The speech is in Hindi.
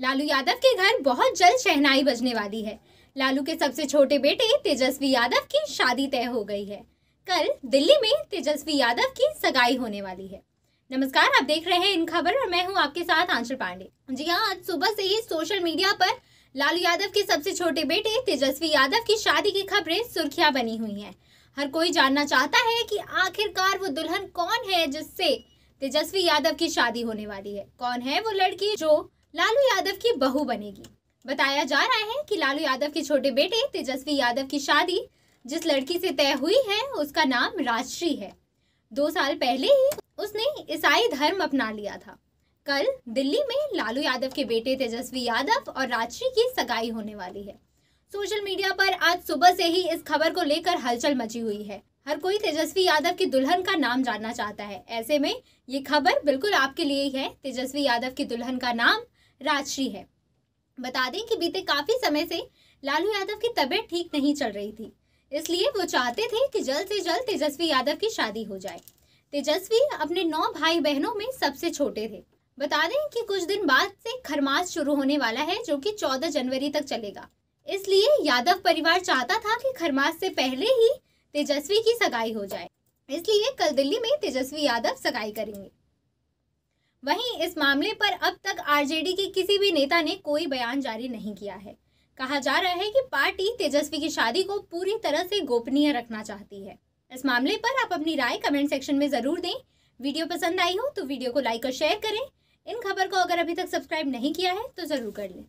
लालू यादव के घर बहुत जल्द शहनाई बजने वाली है लालू के सबसे छोटे बेटे तेजस्वी यादव की शादी तय हो गई है कल दिल्ली में तेजस्वी यादव की सगाई होने वाली है नमस्कार आप देख रहे हैं इन खबर और मैं हूं आपके साथ आंशुल पांडे जी हाँ आज सुबह से ही सोशल मीडिया पर लालू यादव के सबसे छोटे बेटे तेजस्वी यादव की शादी की खबरें सुर्खियां बनी हुई हैं हर कोई जानना चाहता है कि आखिरकार वो दुल्हन कौन है जिससे तेजस्वी यादव की शादी होने वाली है कौन है वो लड़की जो लालू यादव की बहू बनेगी बताया जा रहा है कि लालू यादव के छोटे बेटे तेजस्वी यादव की शादी जिस लड़की से तय हुई है उसका नाम राजश्री है दो साल पहले ही उसने ईसाई धर्म अपना लिया था कल दिल्ली में लालू यादव के बेटे तेजस्वी यादव और राजश्री की सगाई होने वाली है सोशल मीडिया पर आज सुबह से ही इस खबर को लेकर हलचल मची हुई है हर कोई तेजस्वी यादव की दुल्हन का नाम जानना चाहता है ऐसे में ये खबर बिल्कुल आपके लिए ही है तेजस्वी यादव की दुल्हन का नाम राजश्री है बता दें कि बीते काफी समय से लालू यादव की तबीयत ठीक नहीं चल रही थी इसलिए वो चाहते थे कि जल्द से जल्द तेजस्वी यादव की शादी हो जाए तेजस्वी अपने नौ भाई बहनों में सबसे छोटे थे बता दें कि कुछ दिन बाद से खरमास शुरू होने वाला है जो कि 14 जनवरी तक चलेगा इसलिए यादव परिवार चाहता था कि खरमास से पहले ही तेजस्वी की सगाई हो जाए इसलिए कल दिल्ली में तेजस्वी यादव सगाई करेंगे वहीं इस मामले पर अब तक आरजेडी के किसी भी नेता ने कोई बयान जारी नहीं किया है कहा जा रहा है कि पार्टी तेजस्वी की शादी को पूरी तरह से गोपनीय रखना चाहती है इस मामले पर आप अपनी राय कमेंट सेक्शन में ज़रूर दें वीडियो पसंद आई हो तो वीडियो को लाइक और शेयर करें इन खबर को अगर अभी तक सब्सक्राइब नहीं किया है तो ज़रूर कर लें